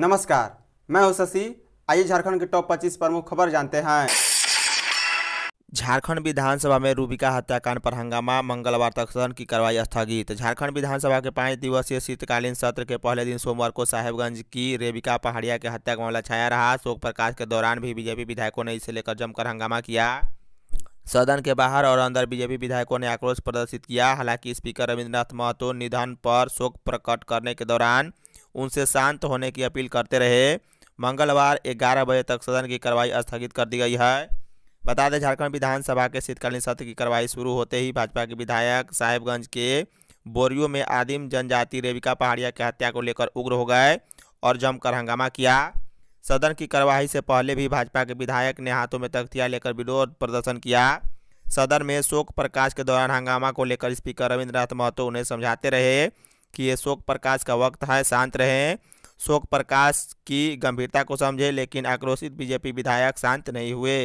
नमस्कार मैं हूं शशि आइए झारखंड के टॉप 25 प्रमुख खबर जानते हैं झारखंड विधानसभा में रूबिका हत्याकांड पर हंगामा मंगलवार तक सदन की कार्रवाई स्थगित झारखंड विधानसभा के पाँच दिवसीय शीतकालीन सत्र के पहले दिन सोमवार को साहेबगंज की रेबिका पहाड़िया के हत्या का मामला छाया रहा शोक प्रकाश के दौरान भी बीजेपी विधायकों ने इसे लेकर जमकर हंगामा किया सदन के बाहर और अंदर बीजेपी विधायकों ने आक्रोश प्रदर्शित किया हालांकि स्पीकर रविन्द्रनाथ महतो निधन पर शोक प्रकट करने के दौरान उनसे शांत होने की अपील करते रहे मंगलवार ग्यारह बजे तक सदन की कार्रवाई स्थगित कर दी गई है बता दें झारखंड विधानसभा के शीतकालीन सत्र की कार्रवाई शुरू होते ही भाजपा के विधायक साहेबगंज के बोरियो में आदिम जनजाति रेविका पहाड़िया की हत्या को लेकर उग्र हो गए और जमकर हंगामा किया सदन की कार्यवाही से पहले भी भाजपा के विधायक ने हाथों में तख्तियां लेकर विरोध प्रदर्शन किया सदन में शोक प्रकाश के दौरान हंगामा को लेकर स्पीकर रविंद्रनाथ महतो उन्हें समझाते रहे कि ये शोक प्रकाश का वक्त है शांत रहें शोक प्रकाश की गंभीरता को समझे लेकिन आक्रोशित बीजेपी विधायक शांत नहीं हुए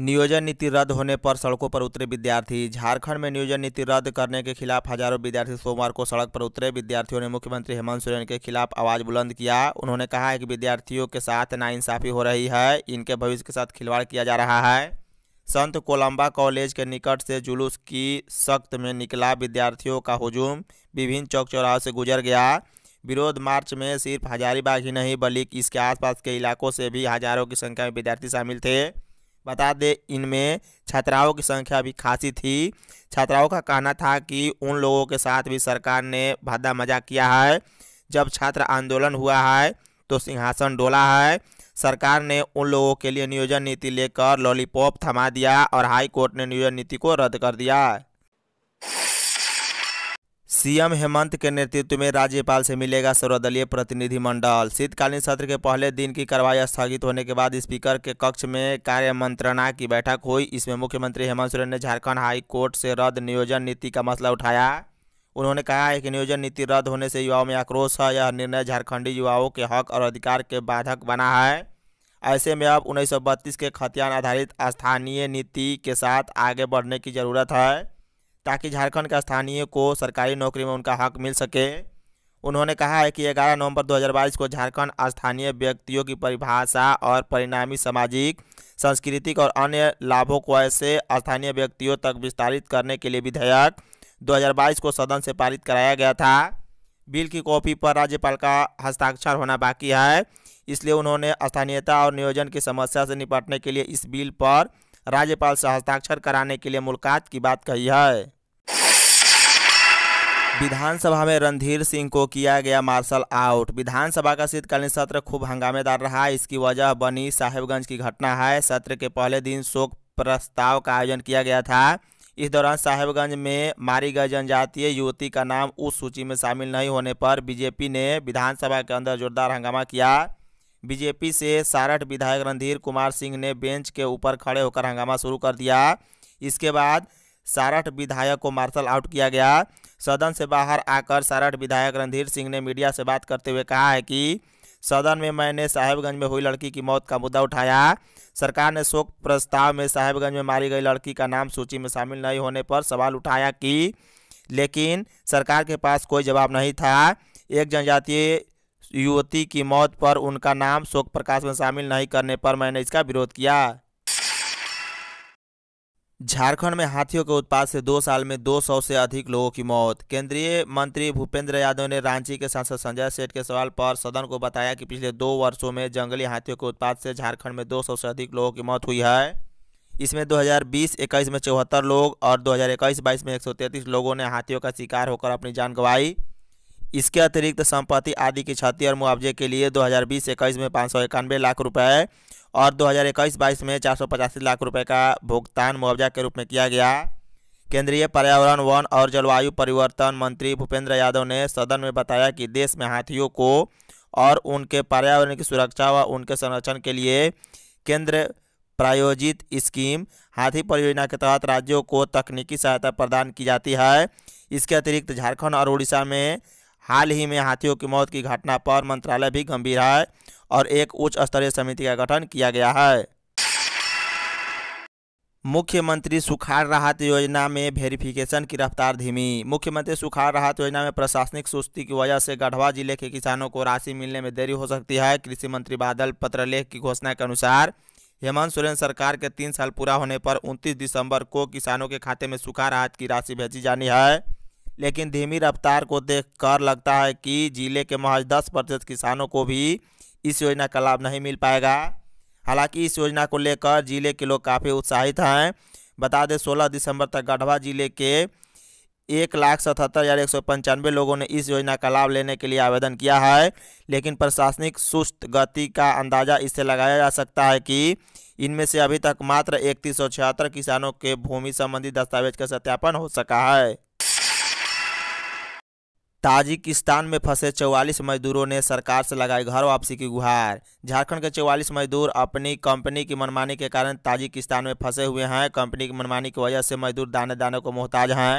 नियोजन नीति रद्द होने पर सड़कों पर उतरे विद्यार्थी झारखंड में नियोजन नीति रद्द करने के खिलाफ हजारों विद्यार्थी सोमवार को सड़क पर उतरे विद्यार्थियों ने मुख्यमंत्री हेमंत सोरेन के खिलाफ आवाज बुलंद किया उन्होंने कहा है कि विद्यार्थियों के साथ नाइंसाफी हो रही है इनके भविष्य के साथ खिलवाड़ किया जा रहा है संत कोलंबा कॉलेज के निकट से जुलूस की सख्त में निकला विद्यार्थियों का हुजूम विभिन्न चौक चौराहों से गुजर गया विरोध मार्च में सिर्फ हजारीबाग ही नहीं बल्कि इसके आसपास के इलाकों से भी हजारों की संख्या में विद्यार्थी शामिल थे बता दें इनमें छात्राओं की संख्या भी खासी थी छात्राओं का कहना था कि उन लोगों के साथ भी सरकार ने भद्दा मजाक किया है जब छात्र आंदोलन हुआ है तो सिंहासन डोला है सरकार ने उन लोगों के लिए नियोजन नीति लेकर लॉलीपॉप थमा दिया और हाई कोर्ट ने नियोजन नीति को रद्द कर दिया सीएम हेमंत के नेतृत्व में राज्यपाल से मिलेगा सर्वदलीय प्रतिनिधिमंडल शीतकालीन सत्र के पहले दिन की कार्रवाई स्थगित होने के बाद स्पीकर के कक्ष में कार्य मंत्रणा की बैठक हुई इसमें मुख्यमंत्री हेमंत सोरेन ने झारखंड हाई कोर्ट से रद्द नियोजन नीति का मसला उठाया उन्होंने कहा है कि नियोजन नीति रद्द होने से युवाओं में आक्रोश है यह निर्णय झारखंडी युवाओं के हक और अधिकार के बाधक बना है ऐसे में अब उन्नीस के खतियान आधारित स्थानीय नीति के साथ आगे बढ़ने की ज़रूरत है ताकि झारखंड के स्थानीय को सरकारी नौकरी में उनका हक मिल सके उन्होंने कहा है कि 11 नवंबर 2022 को झारखंड स्थानीय व्यक्तियों की परिभाषा और परिणामी सामाजिक सांस्कृतिक और अन्य लाभों को ऐसे स्थानीय व्यक्तियों तक विस्तारित करने के लिए विधेयक 2022 को सदन से पारित कराया गया था बिल की कॉपी पर राज्यपाल का हस्ताक्षर होना बाकी है इसलिए उन्होंने स्थानीयता और नियोजन की समस्या से निपटने के लिए इस बिल पर राज्यपाल से हस्ताक्षर कराने के लिए मुलाकात की बात कही है विधानसभा में रणधीर सिंह को किया गया मार्शल आउट विधानसभा का शीतकालीन सत्र खूब हंगामेदार रहा इसकी वजह बनी साहेबगंज की घटना है सत्र के पहले दिन शोक प्रस्ताव का आयोजन किया गया था इस दौरान साहेबगंज में मारी गई जनजातीय युवती का नाम उस सूची में शामिल नहीं होने पर बीजेपी ने विधानसभा के अंदर जोरदार हंगामा किया बीजेपी से सारठ विधायक रणधीर कुमार सिंह ने बेंच के ऊपर खड़े होकर हंगामा शुरू कर दिया इसके बाद सारठ विधायक को मार्शल आउट किया गया सदन से बाहर आकर सारठ विधायक रणधीर सिंह ने मीडिया से बात करते हुए कहा है कि सदन में मैंने साहेबगंज में हुई लड़की की मौत का मुद्दा उठाया सरकार ने शोक प्रस्ताव में साहेबगंज में मारी गई लड़की का नाम सूची में शामिल नहीं होने पर सवाल उठाया कि लेकिन सरकार के पास कोई जवाब नहीं था एक जनजातीय युवती की मौत पर उनका नाम शोक प्रकाश में शामिल नहीं करने पर मैंने इसका विरोध किया झारखंड में हाथियों के उत्पाद से दो साल में 200 से अधिक लोगों की मौत केंद्रीय मंत्री भूपेंद्र यादव ने रांची के सांसद संजय सेठ के सवाल पर सदन को बताया कि पिछले दो वर्षों में जंगली हाथियों के उत्पाद से झारखंड में 200 से अधिक लोगों की मौत हुई है इसमें 2020-21 में चौहत्तर लोग और इक्कीस बाईस में तैंतीस लोगों ने हाथियों का शिकार होकर अपनी जान गंवाई इसके अतिरिक्त संपत्ति आदि की क्षति और मुआवजे के लिए 2020-21 में पाँच सौ इक्यानवे लाख रुपए और 2021-22 में चार सौ पचासी लाख रुपए का भुगतान मुआवजा के रूप में किया गया केंद्रीय पर्यावरण वन और जलवायु परिवर्तन मंत्री भूपेंद्र यादव ने सदन में बताया कि देश में हाथियों को और उनके पर्यावरण की सुरक्षा व उनके संरक्षण के लिए केंद्र प्रायोजित स्कीम हाथी परियोजना के तहत राज्यों को तकनीकी सहायता प्रदान की जाती है इसके अतिरिक्त झारखंड और उड़ीसा में हाल ही में हाथियों की मौत की घटना पर मंत्रालय भी गंभीर है और एक उच्च स्तरीय समिति का गठन किया गया है मुख्यमंत्री सुखाड़ राहत योजना में वेरिफिकेशन की रफ्तार धीमी मुख्यमंत्री सुखाड़ राहत योजना में प्रशासनिक सुस्ती की वजह से गढ़वा जिले के किसानों को राशि मिलने में देरी हो सकती है कृषि मंत्री बादल पत्रलेख की घोषणा के अनुसार हेमंत सोरेन सरकार के तीन साल पूरा होने पर 29 दिसंबर को किसानों के खाते में सुखा राहत की राशि भेजी जानी है लेकिन धीमी रफ्तार को देखकर लगता है कि जिले के महज दस प्रतिशत किसानों को भी इस योजना का लाभ नहीं मिल पाएगा हालांकि इस योजना को लेकर जिले के लोग काफ़ी उत्साहित हैं बता दें सोलह दिसंबर तक गढ़वा जिले के एक लाख सतहत्तर हज़ार एक सौ पंचानवे लोगों ने इस योजना का लाभ लेने के लिए आवेदन किया है लेकिन प्रशासनिक सुस्त गति का अंदाज़ा इससे लगाया जा सकता है कि इनमें से अभी तक मात्र इकतीस सौ छिहत्तर किसानों के भूमि संबंधी दस्तावेज का सत्यापन हो सका है ताजिकिस्तान में फंसे 44 मजदूरों ने सरकार से लगाई घर वापसी की गुहार झारखंड के 44 मजदूर अपनी कंपनी की मनमानी के कारण ताजिकिस्तान में फंसे हुए हैं कंपनी की मनमानी की वजह से मजदूर दाने दाने को मोहताज हैं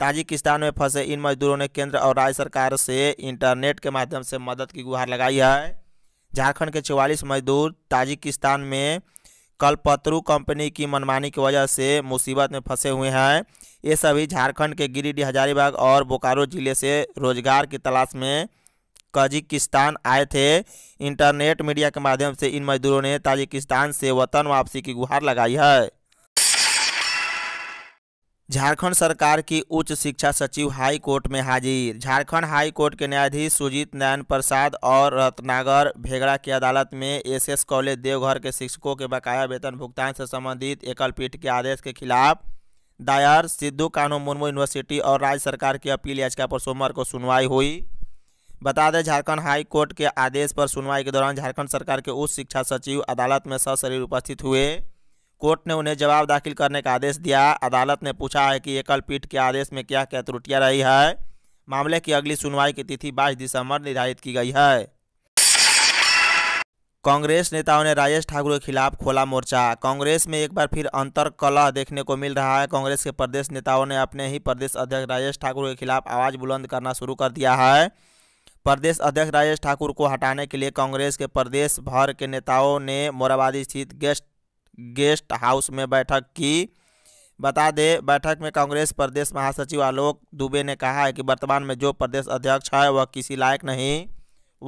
ताजिकिस्तान में फंसे इन मजदूरों ने केंद्र और राज्य सरकार से इंटरनेट के माध्यम से मदद की गुहार लगाई है झारखंड के चौवालीस मजदूर ताजिकिस्तान में कलपत्रु कंपनी की मनमानी की वजह से मुसीबत में फंसे हुए हैं ये सभी झारखंड के गिरिडीह हजारीबाग और बोकारो जिले से रोजगार की तलाश में कजिकिस्तान आए थे इंटरनेट मीडिया के माध्यम से इन मजदूरों ने ताजिकिस्तान से वतन वापसी की गुहार लगाई है झारखंड सरकार की उच्च शिक्षा सचिव हाई कोर्ट में हाजिर झारखंड हाई कोर्ट के न्यायाधीश सुजीत नारायण प्रसाद और रत्नागर भेगड़ा की अदालत में एसएस कॉलेज देवघर के शिक्षकों के बकाया वेतन भुगतान से संबंधित एकल पीठ के आदेश के खिलाफ दायर सिद्धू कानू मुर्मू यूनिवर्सिटी और राज्य सरकार की अपील याचिका पर सोमवार को सुनवाई हुई बता दें झारखंड हाई कोर्ट के आदेश पर सुनवाई के दौरान झारखंड सरकार के उच्च शिक्षा सचिव अदालत में सशरीर उपस्थित हुए कोर्ट ने उन्हें जवाब दाखिल करने का आदेश दिया अदालत ने पूछा है कि एकल पीठ के आदेश में क्या क्या त्रुटियां रही है मामले की अगली सुनवाई की तिथि बाईस दिसंबर निर्धारित की गई है कांग्रेस नेताओं ने राजेश ठाकुर के खिलाफ खोला मोर्चा कांग्रेस में एक बार फिर अंतर कलह देखने को मिल रहा है कांग्रेस के प्रदेश नेताओं ने अपने ही प्रदेश अध्यक्ष राजेश ठाकुर के खिलाफ आवाज़ बुलंद करना शुरू कर दिया है प्रदेश अध्यक्ष राजेश ठाकुर को हटाने के लिए कांग्रेस के प्रदेश भर के नेताओं ने मोराबादी स्थित गेस्ट गेस्ट हाउस में बैठक की बता दें बैठक में कांग्रेस प्रदेश महासचिव आलोक दुबे ने कहा है कि वर्तमान में जो प्रदेश अध्यक्ष है वह किसी लायक नहीं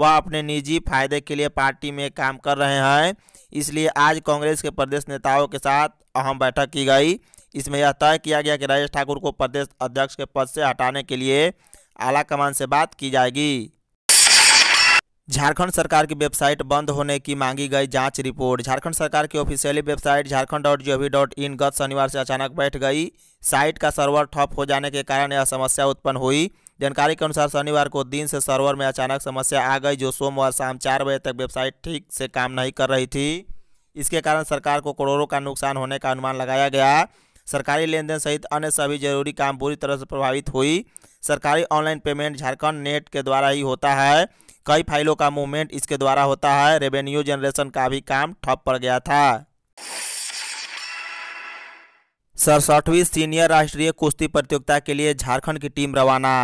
वह अपने निजी फायदे के लिए पार्टी में काम कर रहे हैं इसलिए आज कांग्रेस के प्रदेश नेताओं के साथ अहम बैठक की गई इसमें यह तय किया गया कि राजेश ठाकुर को प्रदेश अध्यक्ष के पद से हटाने के लिए आला कमान से बात की जाएगी झारखंड सरकार की वेबसाइट बंद होने की मांगी गई जांच रिपोर्ट झारखंड सरकार की officially website Jharkhand dot G dot इन गत शनिवार से अचानक बैठ गई साइट का सर्वर ठप हो जाने के कारण यह समस्या उत्पन्न हुई जानकारी के अनुसार शनिवार को दिन से सर्वर में अचानक समस्या आ गई जो सोमवार शाम चार बजे तक वेबसाइट ठीक से काम नहीं कर रही थी इसके कारण सरकार को करोड़ों का नुकसान होने का अनुमान लगाया गया सरकारी लेन देन सहित अन्य सभी जरूरी काम बुरी तरह से प्रभावित हुई सरकारी ऑनलाइन पेमेंट झारखंड नेट के द्वारा ही होता है कई फाइलों का मूवमेंट इसके द्वारा होता है रेवेन्यू जनरेशन का भी काम ठप पड़ गया था सड़सठवीं सीनियर राष्ट्रीय कुश्ती प्रतियोगिता के लिए झारखंड की टीम रवाना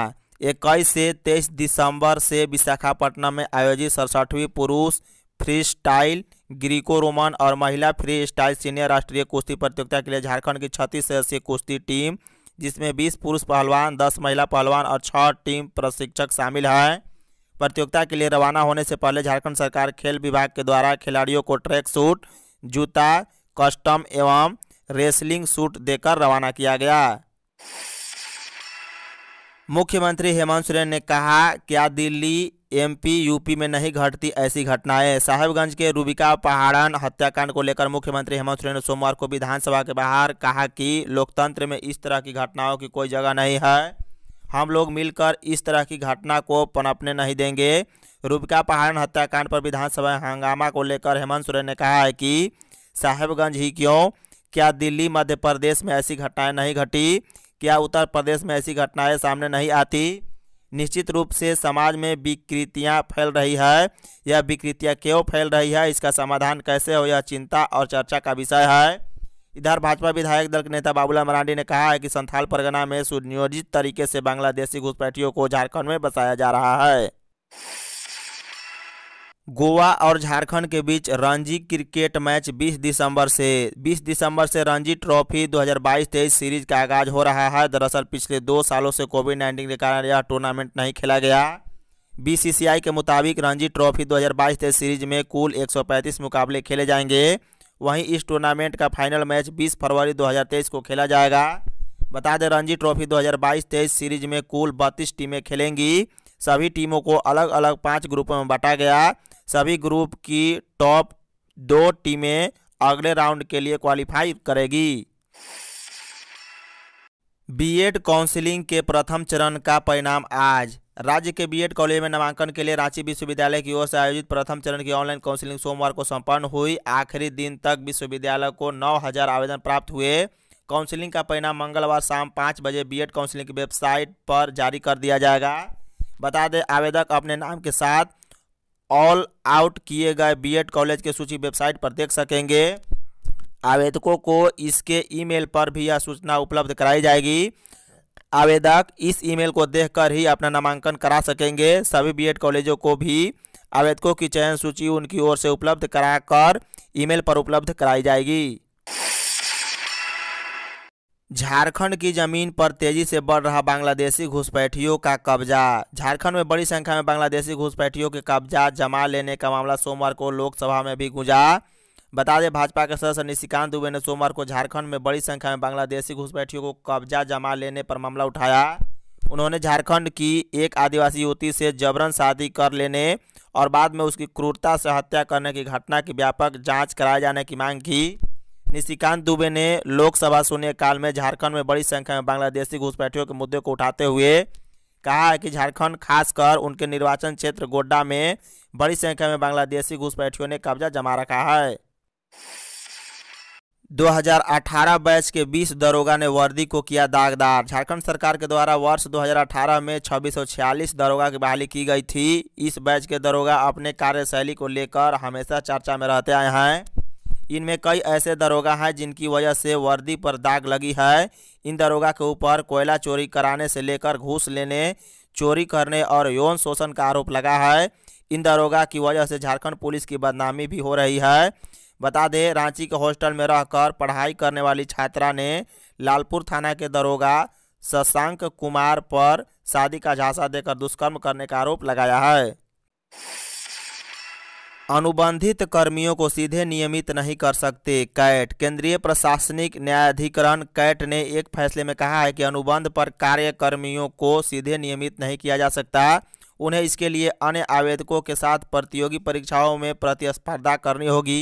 इक्कीस से तेईस दिसंबर से विशाखापट्टनम में आयोजित सड़सठवीं पुरुष फ्री स्टाइल ग्रीको रोमन और महिला फ्री स्टाइल सीनियर राष्ट्रीय कुश्ती प्रतियोगिता के लिए झारखंड की छत्तीस सदस्यीय कुश्ती टीम जिसमें बीस पुरुष पहलवान दस महिला पहलवान और छः टीम प्रशिक्षक शामिल हैं प्रतियोगिता के लिए रवाना होने से पहले झारखंड सरकार खेल विभाग के द्वारा खिलाड़ियों को ट्रैक सूट जूता कस्टम एवं रेसलिंग सूट देकर रवाना किया गया मुख्यमंत्री हेमंत सोरेन ने कहा क्या दिल्ली एमपी यूपी में नहीं घटती ऐसी घटनाएं साहेबगंज के रूबिका पहाड़न हत्याकांड को लेकर मुख्यमंत्री हेमंत सोरेन ने सोमवार को विधानसभा के बाहर कहा कि लोकतंत्र में इस तरह की घटनाओं की कोई जगह नहीं है हम लोग मिलकर इस तरह की घटना को पनपने नहीं देंगे रूपिका पहाड़न हत्याकांड पर विधानसभा हंगामा को लेकर हेमंत सोरेन ने कहा है कि साहेबगंज ही क्यों क्या दिल्ली मध्य प्रदेश में ऐसी घटनाएं नहीं घटी क्या उत्तर प्रदेश में ऐसी घटनाएं सामने नहीं आती निश्चित रूप से समाज में विकृतियां फैल रही है यह विकृतियां क्यों फैल रही है इसका समाधान कैसे हो यह चिंता और चर्चा का विषय है इधर भाजपा विधायक दल के नेता बाबूला मरांडी ने कहा है कि संथाल परगना में सुनियोजित तरीके से बांग्लादेशी घुसपैठियों को झारखंड में बसाया जा रहा है गोवा और झारखंड के बीच रणजी क्रिकेट मैच 20 दिसंबर से 20 दिसंबर से रणजी ट्रॉफी 2022-23 सीरीज का आगाज हो रहा है दरअसल पिछले दो सालों से कोविड नाइन्टीन के कारण यह टूर्नामेंट नहीं खेला गया बी के मुताबिक रणजी ट्रॉफी 2022-23 सीरीज में कुल 135 मुकाबले खेले जाएंगे वहीं इस टूर्नामेंट का फाइनल मैच 20 फरवरी 2023 को खेला जाएगा बता दें रणजी ट्रॉफी 2022-23 सीरीज में कुल बत्तीस टीमें खेलेंगी सभी टीमों को अलग अलग पाँच ग्रुपों में बांटा गया सभी ग्रुप की टॉप दो टीमें अगले राउंड के लिए क्वालिफाई करेगी बीएड काउंसलिंग के प्रथम चरण का परिणाम आज राज्य के बीएड कॉलेज में नामांकन के लिए रांची विश्वविद्यालय की ओर से आयोजित प्रथम चरण की ऑनलाइन काउंसिलिंग सोमवार को संपन्न हुई आखिरी दिन तक विश्वविद्यालय को 9000 आवेदन प्राप्त हुए काउंसिलिंग का परिणाम मंगलवार शाम पाँच बजे बीएड काउंसिलिंग की वेबसाइट पर जारी कर दिया जाएगा बता दें आवेदक अपने नाम के साथ ऑल आउट किए गए बी कॉलेज के सूची वेबसाइट पर देख सकेंगे आवेदकों को इसके ईमेल पर भी यह सूचना उपलब्ध कराई जाएगी आवेदक इस ईमेल को देखकर ही अपना नामांकन करा सकेंगे सभी बीएड कॉलेजों को भी आवेदकों की चयन सूची उनकी ओर से उपलब्ध कराकर ईमेल पर उपलब्ध कराई जाएगी झारखंड की जमीन पर तेजी से बढ़ रहा बांग्लादेशी घुसपैठियों का कब्जा झारखंड में बड़ी संख्या में बांग्लादेशी घुसपैठियों के कब्जा जमा लेने का मामला सोमवार को लोकसभा में भी गुंजा बता दें भाजपा के सदस्य निशिकांत दुबे ने सोमवार को झारखंड में बड़ी संख्या में बांग्लादेशी घुसपैठियों को कब्जा जमा लेने पर मामला उठाया उन्होंने झारखंड की एक आदिवासी युवती से जबरन शादी कर लेने और बाद में उसकी क्रूरता से हत्या करने की घटना की व्यापक जांच कराए जाने की मांग की निशिकांत दुबे ने लोकसभा शून्यकाल में झारखंड में बड़ी संख्या में बांग्लादेशी घुसपैठियों के मुद्दे को उठाते हुए कहा है कि झारखंड खासकर उनके निर्वाचन क्षेत्र गोड्डा में बड़ी संख्या में बांग्लादेशी घुसपैठियों ने कब्जा जमा रखा है 2018 बैच के 20 दरोगा ने वर्दी को किया दागदार झारखंड सरकार के द्वारा वर्ष 2018 में छब्बीस दरोगा की बहाली की गई थी इस बैच के दरोगा अपने कार्यशैली को लेकर हमेशा चर्चा में रहते आए हैं इनमें कई ऐसे दरोगा हैं जिनकी वजह से वर्दी पर दाग लगी है इन दरोगा के ऊपर कोयला चोरी कराने से लेकर घूस लेने चोरी करने और यौन शोषण का आरोप लगा है इन दरोगा की वजह से झारखंड पुलिस की बदनामी भी हो रही है बता दें रांची के हॉस्टल में रहकर पढ़ाई करने वाली छात्रा ने लालपुर थाना के दरोगा शशांक कुमार पर शादी का झांसा देकर दुष्कर्म करने का आरोप लगाया है अनुबंधित कर्मियों को सीधे नियमित नहीं कर सकते कैट केंद्रीय प्रशासनिक न्यायाधिकरण कैट ने एक फैसले में कहा है कि अनुबंध पर कार्य कर्मियों को सीधे नियमित नहीं किया जा सकता उन्हें इसके लिए अन्य आवेदकों के साथ प्रतियोगी परीक्षाओं में प्रतिस्पर्धा करनी होगी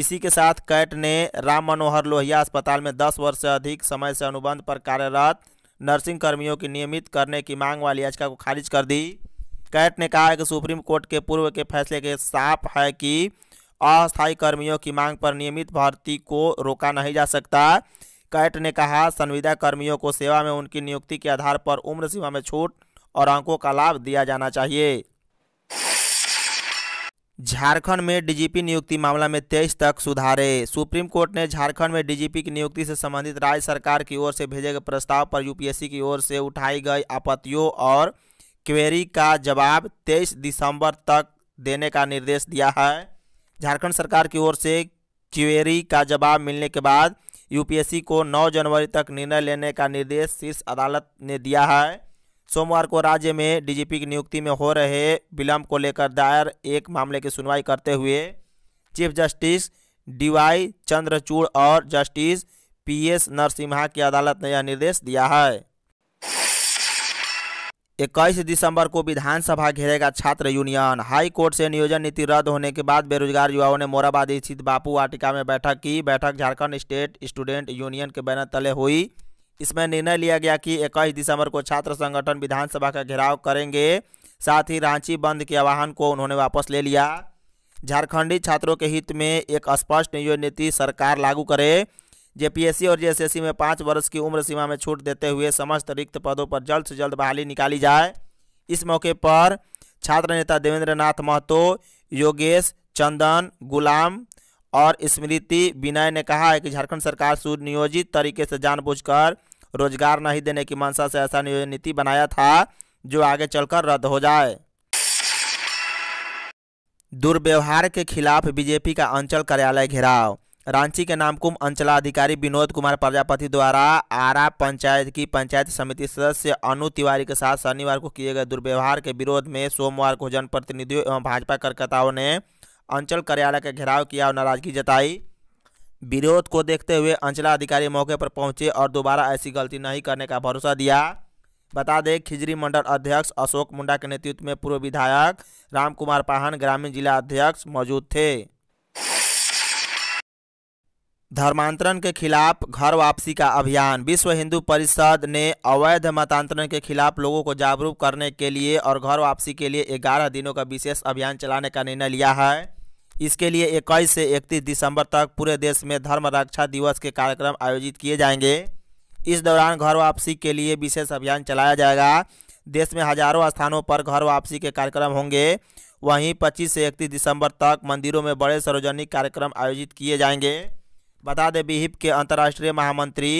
इसी के साथ कैट ने राम मनोहर लोहिया अस्पताल में 10 वर्ष से अधिक समय से अनुबंध पर कार्यरत नर्सिंग कर्मियों की नियमित करने की मांग वाली याचिका को खारिज कर दी कैट ने कहा है कि सुप्रीम कोर्ट के पूर्व के फैसले के साफ है कि अस्थायी कर्मियों की मांग पर नियमित भर्ती को रोका नहीं जा सकता कैट ने कहा संविदा कर्मियों को सेवा में उनकी नियुक्ति के आधार पर उम्र सीमा में छूट और अंकों का लाभ दिया जाना चाहिए झारखंड में डीजीपी नियुक्ति मामला में तेईस तक सुधारे सुप्रीम कोर्ट ने झारखंड में डीजीपी की नियुक्ति से संबंधित राज्य सरकार की ओर से भेजे गए प्रस्ताव पर यूपीएससी की ओर से उठाई गई आपत्तियों और क्वेरी का जवाब तेईस दिसंबर तक देने का निर्देश दिया है झारखंड सरकार की ओर से क्वेरी का जवाब मिलने के बाद यूपीएससी को 9 जनवरी तक निर्णय लेने का निर्देश शीर्ष अदालत ने दिया है सोमवार को राज्य में डीजीपी की नियुक्ति में हो रहे विलंब को लेकर दायर एक मामले की सुनवाई करते हुए चीफ जस्टिस डीवाई चंद्रचूड़ और जस्टिस पीएस नरसिम्हा की अदालत ने यह निर्देश दिया है इक्कीस दिसंबर को विधानसभा घेरेगा छात्र यूनियन हाई कोर्ट से नियोजन नीति रद्द होने के बाद बेरोजगार युवाओं ने मोराबाद स्थित बापू वाटिका में बैठक की बैठक झारखंड स्टेट स्टूडेंट यूनियन के बैनर तले हुई इसमें निर्णय लिया गया कि इक्कीस दिसंबर को छात्र संगठन विधानसभा का घेराव करेंगे साथ ही रांची बंद के आह्वान को उन्होंने वापस ले लिया झारखंडी छात्रों के हित में एक स्पष्ट नियोजन नीति सरकार लागू करे जेपीएससी और जेएसएससी में पाँच वर्ष की उम्र सीमा में छूट देते हुए समस्त रिक्त पदों पर जल्द से जल्द बहाली निकाली जाए इस मौके पर छात्र नेता देवेंद्र नाथ महतो योगेश चंदन गुलाम और स्मृति विनय ने कहा है कि झारखंड सरकार सुनियोजित तरीके से जानबूझकर रोजगार नहीं देने की मंशा से ऐसा नीति बनाया था जो आगे चलकर रद्द हो जाए दुर्व्यवहार के खिलाफ बीजेपी का अंचल कार्यालय घेराव रांची के नामकुम अंचलाधिकारी विनोद कुमार प्रजापति द्वारा आरा पंचायत की पंचायत समिति सदस्य अनु तिवारी के साथ शनिवार को किए गए दुर्व्यवहार के विरोध में सोमवार को जनप्रतिनिधियों एवं भाजपा कार्यकर्ताओं ने अंचल कार्यालय का घेराव किया और नाराजगी जताई विरोध को देखते हुए अंचलाधिकारी मौके पर पहुंचे और दोबारा ऐसी गलती नहीं करने का भरोसा दिया बता दें खिजरी मंडल अध्यक्ष अशोक मुंडा के नेतृत्व में पूर्व विधायक राम कुमार पाहन ग्रामीण जिला अध्यक्ष मौजूद थे धर्मांतरण के खिलाफ घर वापसी का अभियान विश्व हिंदू परिषद ने अवैध मतांतरण के खिलाफ लोगों को जागरूक करने के लिए और घर वापसी के लिए 11 दिनों का विशेष अभियान चलाने का निर्णय लिया है इसके लिए इक्कीस से इकतीस दिसंबर तक पूरे देश में धर्म रक्षा दिवस के कार्यक्रम आयोजित किए जाएंगे इस दौरान घर वापसी के लिए विशेष अभियान चलाया जाएगा देश में हजारों स्थानों पर घर वापसी के कार्यक्रम होंगे वहीं 25 से 31 दिसंबर तक मंदिरों में बड़े सार्वजनिक कार्यक्रम आयोजित किए जाएंगे बता दें बिहिप के अंतर्राष्ट्रीय महामंत्री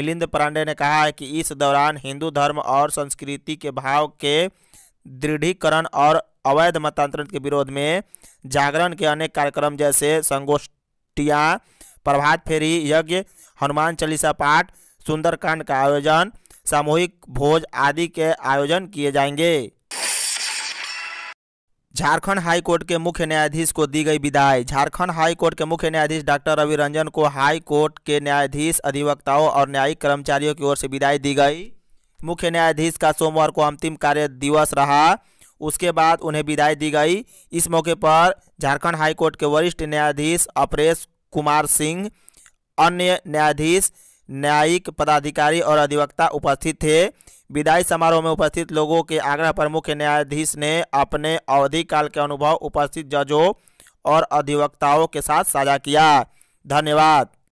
मिलिंद पांडे ने कहा है कि इस दौरान हिंदू धर्म और संस्कृति के भाव के दृढ़ीकरण और अवैध मतांतरण के विरोध में जागरण के अनेक कार्यक्रम जैसे संगोष्ठियाँ प्रभात फेरी यज्ञ हनुमान चालीसा पाठ सुंदरकांड का आयोजन सामूहिक भोज आदि के आयोजन किए जाएंगे झारखंड हाई कोर्ट के मुख्य न्यायाधीश को दी गई विदाई झारखंड हाई कोर्ट के मुख्य न्यायाधीश डॉक्टर रवि रंजन को हाई कोर्ट के न्यायाधीश अधिवक्ताओं और न्यायिक कर्मचारियों की ओर से विदाई दी गई मुख्य न्यायाधीश का सोमवार को अंतिम कार्य दिवस रहा उसके बाद उन्हें विदाई दी गई इस मौके पर झारखंड हाईकोर्ट के वरिष्ठ न्यायाधीश अपरेश कुमार सिंह अन्य न्यायाधीश न्यायिक पदाधिकारी और अधिवक्ता उपस्थित थे विदाई समारोह में उपस्थित लोगों के आग्रह पर मुख्य न्यायाधीश ने अपने अवधि काल के अनुभव उपस्थित जजों और अधिवक्ताओं के साथ साझा किया धन्यवाद